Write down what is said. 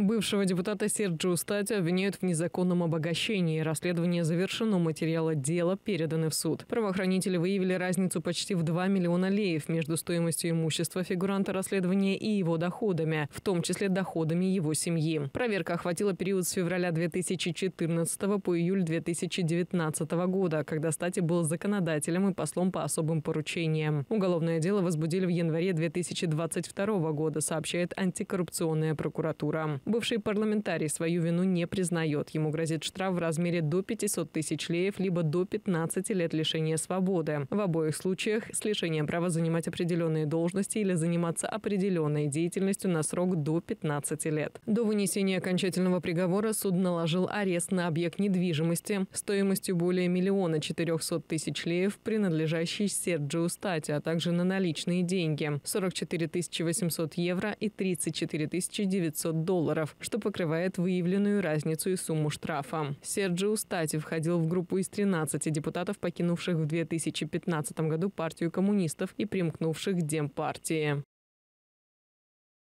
Бывшего депутата Серджио Стати обвиняют в незаконном обогащении. Расследование завершено, материалы дела переданы в суд. Правоохранители выявили разницу почти в 2 миллиона леев между стоимостью имущества фигуранта расследования и его доходами, в том числе доходами его семьи. Проверка охватила период с февраля 2014 по июль 2019 года, когда Стати был законодателем и послом по особым поручениям. Уголовное дело возбудили в январе 2022 года, сообщает антикоррупционная прокуратура. Бывший парламентарий свою вину не признает. Ему грозит штраф в размере до 500 тысяч леев, либо до 15 лет лишения свободы. В обоих случаях с лишением права занимать определенные должности или заниматься определенной деятельностью на срок до 15 лет. До вынесения окончательного приговора суд наложил арест на объект недвижимости стоимостью более миллиона 400 тысяч леев, принадлежащий Серджио Стати, а также на наличные деньги – 44 800 евро и 34 900 долларов долларов, что покрывает выявленную разницу и сумму штрафа. Серджи Стати входил в группу из 13 депутатов, покинувших в 2015 году партию коммунистов и примкнувших к Демпартии.